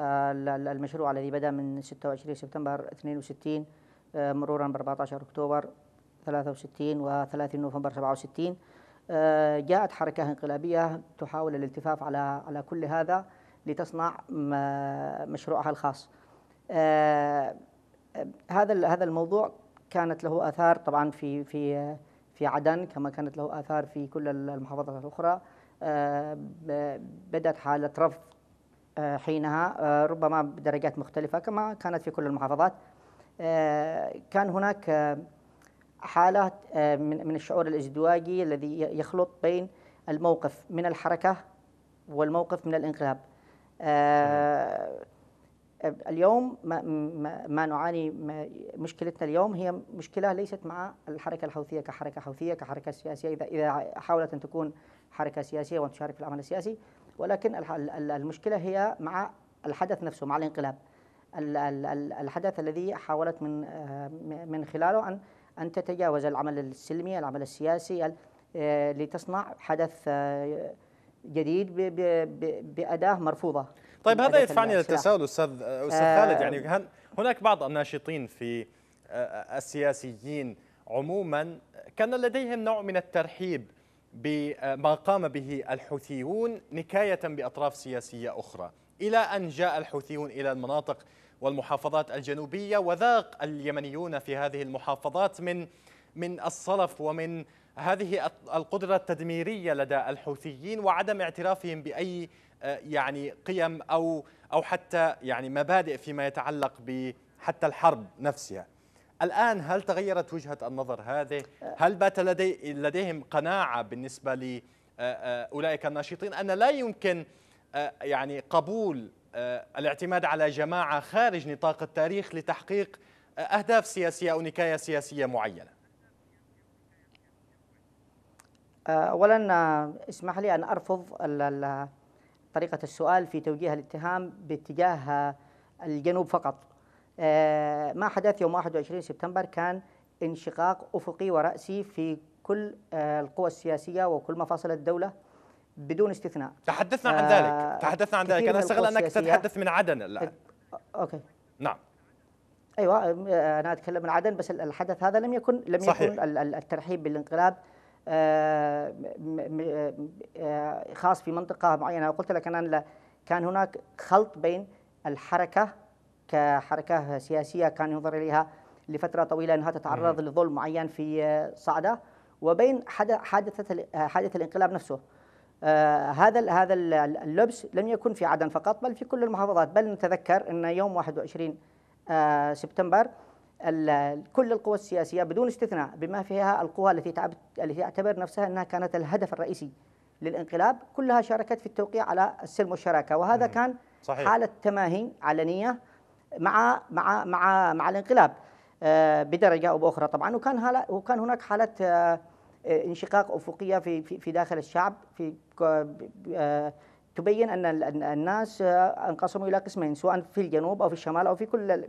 آه، المشروع الذي بدا من 26 سبتمبر 62 آه، مرورا ب 14 اكتوبر 63 و 30 نوفمبر 67 جاءت حركه انقلابيه تحاول الالتفاف على على كل هذا لتصنع مشروعها الخاص. هذا هذا الموضوع كانت له اثار طبعا في في في عدن كما كانت له آثار في كل المحافظات الأخرى آه، بدأت حالة رفض آه، حينها آه، ربما بدرجات مختلفة كما كانت في كل المحافظات كان هناك حالات من الشعور الازدواجي الذي يخلط بين الموقف من الحركة والموقف من الانقلاب اليوم ما, ما نعاني مشكلتنا اليوم هي مشكله ليست مع الحركه الحوثيه كحركه حوثيه كحركه سياسيه اذا اذا حاولت ان تكون حركه سياسيه وان تشارك في العمل السياسي ولكن المشكله هي مع الحدث نفسه مع الانقلاب الحدث الذي حاولت من آه، من خلاله ان ان تتجاوز العمل السلمي العمل السياسي آه، لتصنع حدث آه، جديد بأداة مرفوضة طيب هذا يدفعني للتساؤل استاذ استاذ خالد يعني هناك بعض الناشطين في السياسيين عموما كان لديهم نوع من الترحيب بما قام به الحوثيون نكاية بأطراف سياسية أخرى إلى أن جاء الحوثيون إلى المناطق والمحافظات الجنوبية وذاق اليمنيون في هذه المحافظات من من الصلف ومن هذه القدرة التدميرية لدى الحوثيين وعدم اعترافهم بأي آه، يعني قيم او او حتى يعني مبادئ فيما يتعلق ب حتى الحرب نفسها. الان هل تغيرت وجهه النظر هذه؟ هل بات لدي لديهم قناعه بالنسبه ل آه، آه، اولئك الناشطين ان لا يمكن يعني قبول الاعتماد على جماعه خارج نطاق التاريخ لتحقيق اهداف سياسيه او نكايه سياسيه معينه. اولا اسمح لي ان ارفض طريقة السؤال في توجيه الاتهام باتجاه الجنوب فقط آه، ما حدث يوم 21 سبتمبر كان انشقاق أفقي ورأسي في كل آه، القوى السياسية وكل مفاصل الدولة بدون استثناء تحدثنا عن ذلك آه، تحدثنا عن ذلك أنا استغل أنك تتحدث من عدن الآن أوكي نعم ايوه انا اتكلم عن عدن بس الحدث هذا لم يكن لم صحيح. يكن الترحيب بالانقلاب خاص في منطقه معينه قلت لك انا كان هناك خلط بين الحركه كحركه سياسيه كان ينظر اليها لفتره طويله انها تتعرض لظلم معين في صعده وبين حادثه حادث الانقلاب نفسه آه هذا هذا اللبس لم يكن في عدن فقط بل في كل المحافظات بل نتذكر ان يوم 21 آه سبتمبر كل القوى السياسيه بدون استثناء بما فيها القوى التي التي تعتبر نفسها انها كانت الهدف الرئيسي للانقلاب كلها شاركت في التوقيع على السلم والشراكه وهذا مم. كان صحيح. حاله تماهي علنيه مع مع مع مع الانقلاب آه، بدرجه او باخرى طبعا وكان وكان هناك حاله آه، انشقاق افقيه في في داخل الشعب في آه، تبين ان الناس انقسموا الى قسمين سواء في الجنوب او في الشمال او في كل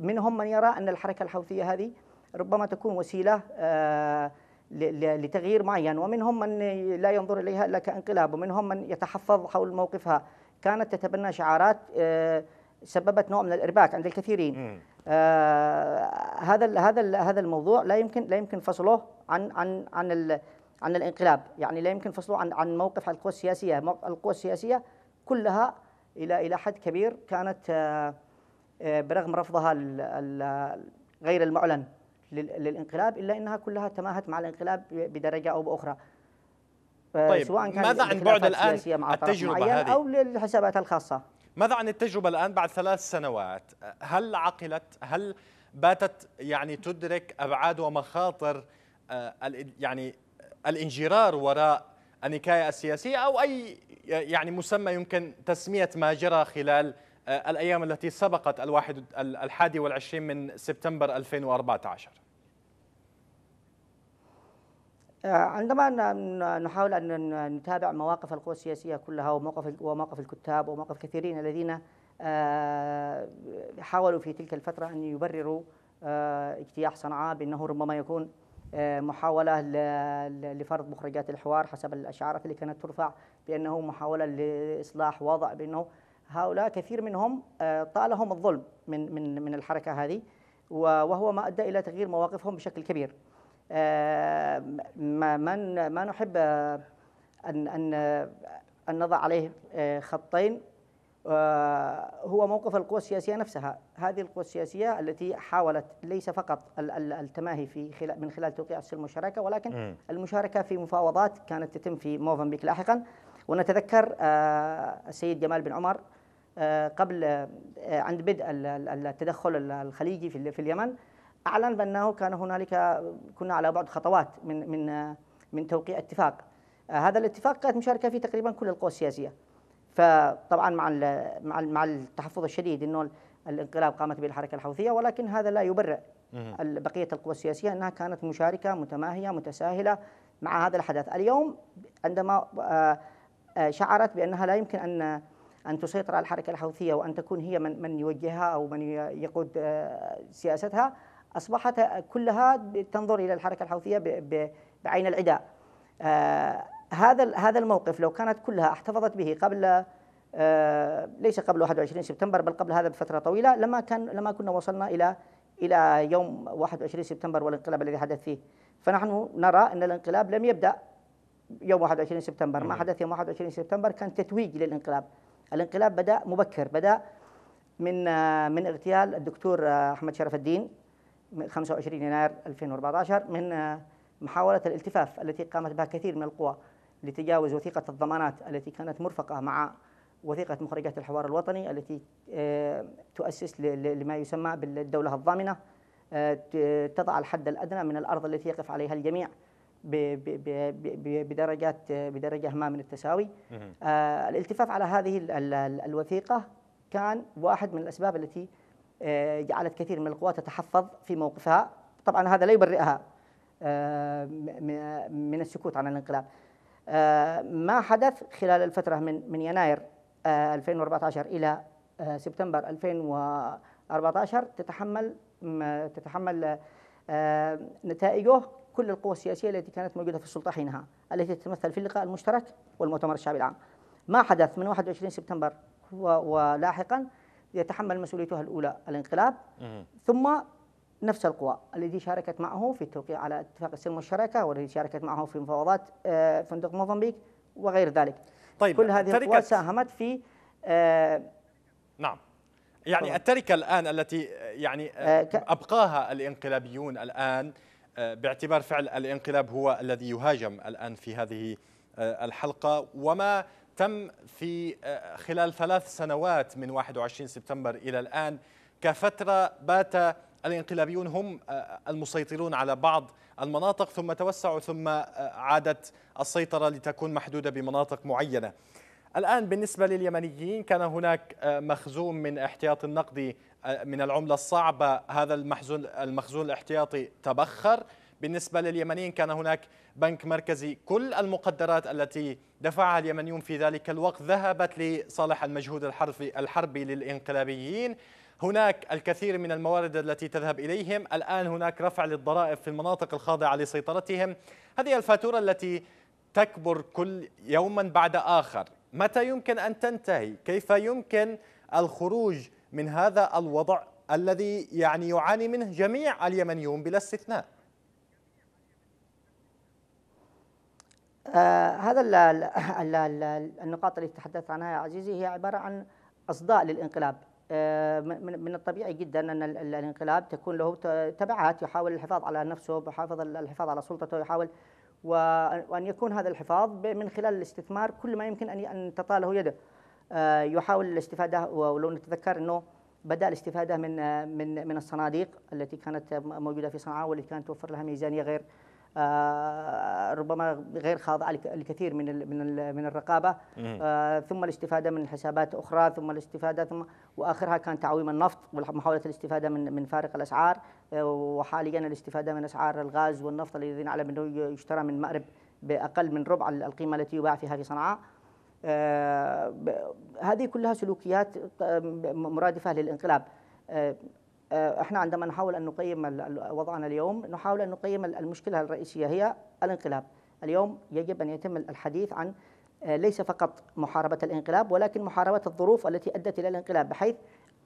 منهم من يرى أن الحركة الحوثية هذه ربما تكون وسيلة آه، لتغيير معين ومنهم من لا ينظر إليها إلا كانقلاب ومنهم من يتحفظ حول موقفها كانت تتبنى شعارات آه، سببت نوع من الارباك عند الكثيرين آه هذا هذا هذا الموضوع لا يمكن لا يمكن فصله عن عن عن عن الانقلاب يعني لا يمكن فصله عن عن موقف القوى السياسيه القوى السياسيه كلها الى الى حد كبير كانت آه آه، برغم رفضها غير المعلن للانقلاب الا انها كلها تماهت مع الانقلاب بدرجه او باخرى آه، طيب سواء كان ماذا عن بعد الان مع التجربه هذه او للحسابات الخاصه ماذا عن التجربه الان بعد ثلاث سنوات هل عقلت هل باتت يعني تدرك ابعاد ومخاطر آه، يعني الانجرار وراء النكايه السياسيه او اي يعني مسمى يمكن تسميه ما جرى خلال آه، الأيام التي سبقت الواحد الحادي والعشرين من سبتمبر 2014 آه، عندما نحاول أن نتابع مواقف القوى السياسية كلها وموقف وموقف الكتاب وموقف كثيرين الذين آه، حاولوا في تلك الفترة أن يبرروا اجتياح صنعاء بأنه ربما يكون محاولة لفرض مخرجات الحوار حسب الأشعارات اللي كانت ترفع بأنه محاولة لإصلاح وضع بأنه هؤلاء كثير منهم آه، طالهم الظلم من من من الحركه هذه وهو ما ادى الى تغيير مواقفهم بشكل كبير. آه، ما ما ما نحب آه، ان ان ان نضع عليه خطين هو موقف القوى السياسيه نفسها، هذه القوى السياسيه التي حاولت ليس فقط التماهي في خلال من خلال توقيع السلم المشاركه ولكن م. المشاركه في مفاوضات كانت تتم في موفنبيك لاحقا ونتذكر السيد جمال بن عمر آه، قبل آه، عند بدء التدخل الخليجي في اليمن اعلن بانه كان هنالك كنا على بعد خطوات من من آه، من توقيع اتفاق هذا الاتفاق كانت مشاركه فيه تقريبا كل القوى السياسيه فطبعا مع مع مع التحفظ الشديد انه الانقلاب قامت به الحركه الحوثيه ولكن هذا لا يبرئ بقيه القوى السياسيه انها كانت مشاركه متماهيه متساهله مع هذا الحدث اليوم عندما شعرت بانها لا يمكن ان أن تسيطر على الحركة الحوثية وأن تكون هي من, من يوجهها أو من يقود آه، سياستها أصبحت كلها تنظر إلى الحركة الحوثية بعين العداء آه، هذا هذا الموقف لو كانت كلها احتفظت به قبل آه، ليس قبل 21 سبتمبر بل قبل هذا بفتره طويله لما كان لما كنا وصلنا الى الى يوم 21 سبتمبر والانقلاب الذي حدث فيه فنحن نرى ان الانقلاب لم يبدا يوم 21 سبتمبر ما حدث يوم 21 سبتمبر كان تتويج للانقلاب الانقلاب بدأ مبكر بدأ من آه، من اغتيال الدكتور آه، أحمد شرف الدين 25 يناير 2014 من آه، محاولة الالتفاف التي قامت بها كثير من القوى لتجاوز وثيقة الضمانات التي كانت مرفقة مع وثيقة مخرجات الحوار الوطني التي تؤسس لما يسمى بالدولة الضامنة تضع الحد الأدنى من الأرض التي يقف عليها الجميع بدرجات بدرجه ما من التساوي آه الالتفاف على هذه الوثيقه كان واحد من الاسباب التي آه جعلت كثير من القوات تتحفظ في موقفها طبعا هذا لا يبرئها آه من السكوت عن الانقلاب آه، ما حدث خلال الفتره من من يناير 2014 آه، الى آه، سبتمبر 2014 تتحمل تتحمل نتائجه كل القوى السياسية التي كانت موجودة في السلطة حينها التي تتمثل في اللقاء المشترك والمؤتمر الشعبي العام ما حدث من 21 سبتمبر ولاحقا يتحمل مسؤوليتها الأولى الانقلاب ثم نفس القوى التي شاركت معه في التوقيع على اتفاق السلم والشراكة والتي شاركت معه في مفاوضات آه، فندق موزمبيق وغير ذلك طيب كل هذه القوى ساهمت في آه، نعم يعني التركة الآن التي آه، يعني أبقاها الانقلابيون الآن آه، باعتبار فعل الانقلاب هو الذي يهاجم الآن في هذه آه، الحلقة وما تم في آه، خلال ثلاث سنوات من 21 سبتمبر إلى الآن كفترة بات الانقلابيون هم المسيطرون على بعض المناطق ثم توسعوا ثم عادت السيطرة لتكون محدودة بمناطق معينة الآن بالنسبة لليمنيين كان هناك آه، مخزون من احتياط النقدي آه، من العملة الصعبة هذا المخزون المخزون الاحتياطي تبخر بالنسبة لليمنيين كان هناك بنك مركزي كل المقدرات التي دفعها اليمنيون في ذلك الوقت ذهبت لصالح المجهود الحربي الحربي للانقلابيين هناك الكثير من الموارد التي تذهب إليهم الآن هناك رفع للضرائب في المناطق الخاضعة لسيطرتهم هذه الفاتورة التي تكبر كل يوما بعد آخر متى يمكن أن تنتهي كيف يمكن الخروج من هذا الوضع الذي يعني يعاني منه جميع اليمنيون بلا استثناء آه هذا النقاط التي تحدثت عنها يا عزيزي هي عبارة عن أصداء للانقلاب آه، من, من الطبيعي جدا أن الانقلاب تكون له تبعات يحاول الحفاظ على نفسه يحافظ الحفاظ على سلطته يحاول وأن يكون هذا الحفاظ من خلال الاستثمار كل ما يمكن أن تطاله يده آه، يحاول الاستفادة ولو نتذكر أنه بدأ الاستفادة من آه، من من الصناديق التي كانت موجودة في صنعاء والتي كانت توفر لها ميزانية غير آه، ربما غير خاضعه لكثير من من من الرقابه آه، ثم الاستفاده من حسابات اخرى ثم الاستفاده ثم واخرها كان تعويم النفط ومحاوله الاستفاده من من فارق الاسعار آه، وحاليا الاستفاده من اسعار الغاز والنفط الذي نعلم انه يشترى من مأرب باقل من ربع القيمه التي يباع فيها في صنعاء هذه كلها سلوكيات مرادفه للانقلاب آه، احنا عندما نحاول ان نقيم وضعنا اليوم نحاول ان نقيم المشكله الرئيسيه هي الانقلاب اليوم يجب ان يتم الحديث عن آه، ليس فقط محاربه الانقلاب ولكن محاربه الظروف التي ادت الى الانقلاب بحيث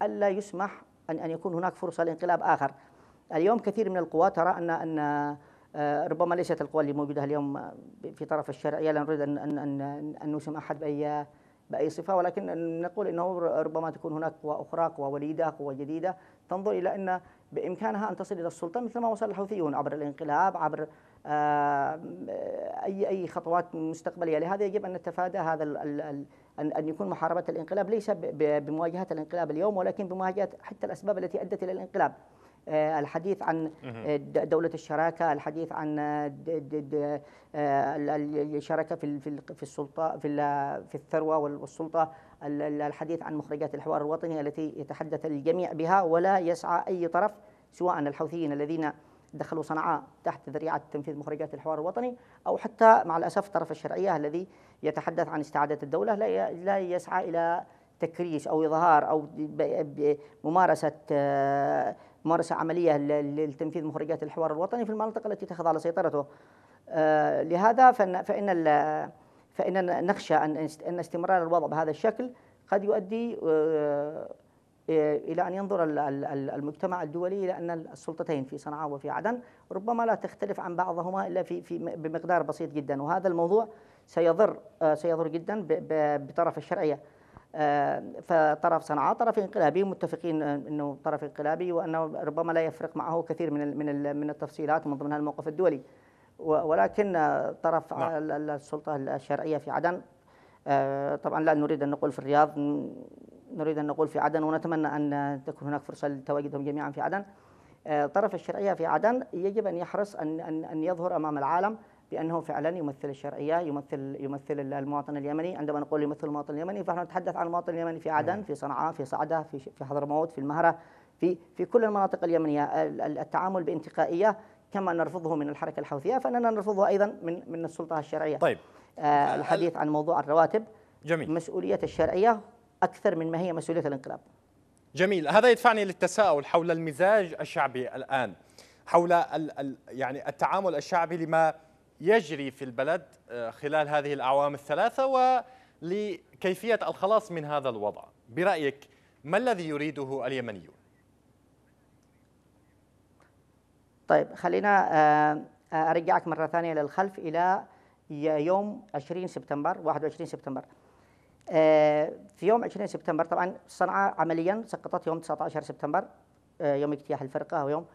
الا يسمح ان ان يكون هناك فرصه لانقلاب اخر اليوم كثير من القوى ترى ان ان آه، ربما ليست القوى اللي موجوده اليوم في طرف الشرعيه لا نريد ان ان ان, أن نسم احد باي باي صفه ولكن نقول انه ربما تكون هناك قوى اخرى قوى وليده قوى جديده تنظر إلى أن بإمكانها أن تصل إلى السلطة مثل ما وصل الحوثيون عبر الانقلاب عبر آه، أي أي خطوات مستقبلية لهذا يجب أن نتفادى هذا أن يكون محاربة الانقلاب ليس بمواجهة الانقلاب اليوم ولكن بمواجهة حتى الأسباب التي أدت إلى الانقلاب آه، الحديث عن دولة الشراكة الحديث عن الشراكة في السلطة في الثروة والسلطة الحديث عن مخرجات الحوار الوطني التي يتحدث الجميع بها ولا يسعى أي طرف سواء الحوثيين الذين دخلوا صنعاء تحت ذريعة تنفيذ مخرجات الحوار الوطني أو حتى مع الأسف طرف الشرعية الذي يتحدث عن استعادة الدولة لا يسعى إلى تكريس أو إظهار أو ممارسة آه، ممارسة عملية لتنفيذ مخرجات الحوار الوطني في المنطقة التي تخضع لسيطرته آه، لهذا فان فإن فإننا نخشى أن استمرار الوضع بهذا الشكل قد يؤدي آه، آه، إلى أن ينظر المجتمع الدولي إلى أن السلطتين في صنعاء وفي عدن ربما لا تختلف عن بعضهما إلا في في بمقدار بسيط جدا وهذا الموضوع سيضر آه، سيضر جدا بطرف الشرعية فطرف صنعاء طرف انقلابي متفقين أنه طرف انقلابي وأنه ربما لا يفرق معه كثير من من التفصيلات من ضمنها الموقف الدولي ولكن طرف نعم. السلطة الشرعية في عدن آه، طبعا لا نريد أن نقول في الرياض نريد أن نقول في عدن ونتمنى أن تكون هناك فرصة لتواجدهم جميعا في عدن آه، طرف الشرعية في عدن يجب أن يحرص أن, أن, أن يظهر أمام العالم بأنه فعلا يمثل الشرعية يمثل يمثل المواطن اليمني عندما نقول يمثل المواطن اليمني فنحن نتحدث عن المواطن اليمني في عدن نعم. في صنعاء في صعدة في في حضرموت في المهرة في في كل المناطق اليمنية التعامل بانتقائية كما نرفضه من الحركة الحوثية فإننا نرفضه أيضا من من السلطة الشرعية طيب آه الحديث عن موضوع الرواتب جميل مسؤولية الشرعية أكثر من ما هي مسؤولية الانقلاب جميل هذا يدفعني للتساؤل حول المزاج الشعبي الآن حول ال ال يعني التعامل الشعبي لما يجري في البلد آه، خلال هذه الأعوام الثلاثة ولكيفية الخلاص من هذا الوضع برأيك ما الذي يريده اليمنيون؟ طيب خلينا آه، آه، ارجعك مره ثانيه للخلف الى يوم 20 سبتمبر 21 سبتمبر آه، في يوم 20 سبتمبر طبعا صنعاء عمليا سقطت يوم 19 سبتمبر يوم اجتياح الفرقه او يوم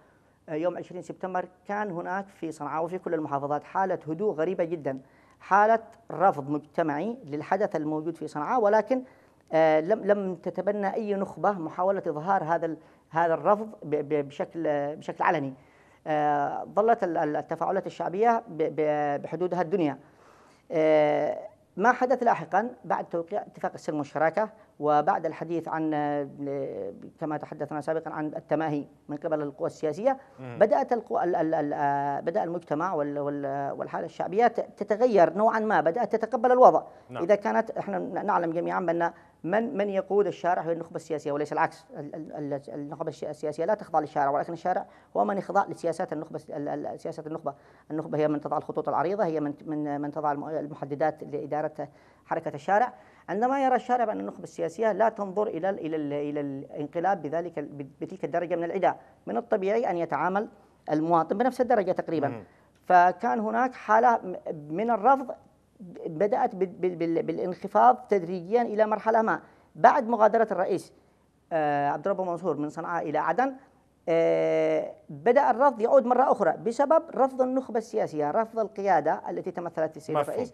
يوم 20 سبتمبر كان هناك في صنعاء وفي كل المحافظات حاله هدوء غريبه جدا حاله رفض مجتمعي للحدث الموجود في صنعاء ولكن لم لم تتبنى اي نخبه محاوله اظهار هذا هذا الرفض بشكل بشكل علني آه، ظلت التفاعلات الشعبية بحدودها الدنيا آه، ما حدث لاحقا بعد توقيع اتفاق السلم والشراكة وبعد الحديث عن آه، كما تحدثنا سابقا عن التماهي من قبل القوى السياسية بدأت القوى بدأ المجتمع والحالة الشعبية تتغير نوعا ما بدأت تتقبل الوضع نعم. إذا كانت احنا نعلم جميعا بأن من من يقود الشارع هي النخبه السياسيه وليس العكس النخبه السياسيه لا تخضع للشارع ولكن الشارع هو من يخضع لسياسات النخبه سياسات النخبه النخبه هي من تضع الخطوط العريضه هي من من من تضع المحددات لاداره حركه الشارع عندما يرى الشارع بان النخبه السياسيه لا تنظر الى الى الى الانقلاب بذلك بتلك الدرجه من العداء من الطبيعي ان يتعامل المواطن بنفس الدرجه تقريبا فكان هناك حاله من الرفض بدأت بالانخفاض تدريجيا إلى مرحلة ما بعد مغادرة الرئيس آه، عبد الرب منصور من صنعاء إلى عدن آه، بدأ الرفض يعود مرة أخرى بسبب رفض النخبة السياسية رفض القيادة التي تمثلت في السيد الرئيس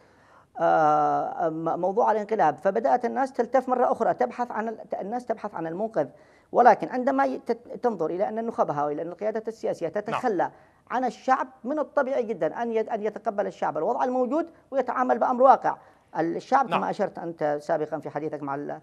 آه، موضوع الانقلاب فبدأت الناس تلتف مرة أخرى تبحث عن الناس تبحث عن المنقذ ولكن عندما تنظر إلى أن النخبة وإلى أن القيادة السياسية نعم. تتخلى نعم. عن الشعب من الطبيعي جدا أن أن يتقبل الشعب الوضع الموجود ويتعامل بأمر واقع الشعب نعم. كما أشرت أنت سابقا في حديثك مع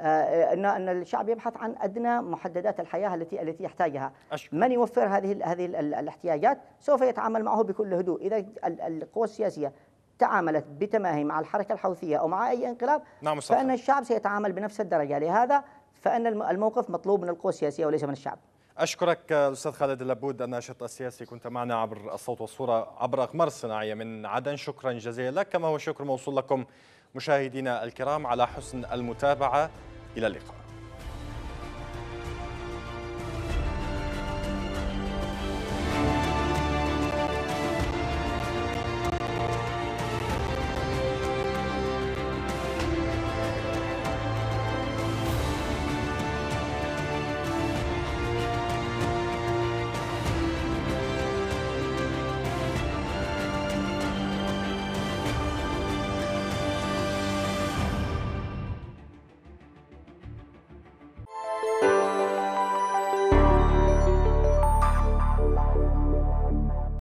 آه، ان ان الشعب يبحث عن ادنى محددات الحياه التي التي يحتاجها أشكر. من يوفر هذه هذه الاحتياجات سوف يتعامل معه بكل هدوء اذا القوى السياسيه تعاملت بتماهي مع الحركه الحوثيه او مع اي انقلاب نعم فان الشعب سيتعامل بنفس الدرجه لهذا فان الموقف مطلوب من القوى السياسيه وليس من الشعب أشكرك الأستاذ خالد اللبود الناشط السياسي كنت معنا عبر الصوت والصورة عبر أقمار الصناعية من عدن شكرا جزيلا لك كما هو شكر موصول لكم مشاهدينا الكرام على حسن المتابعة إلى اللقاء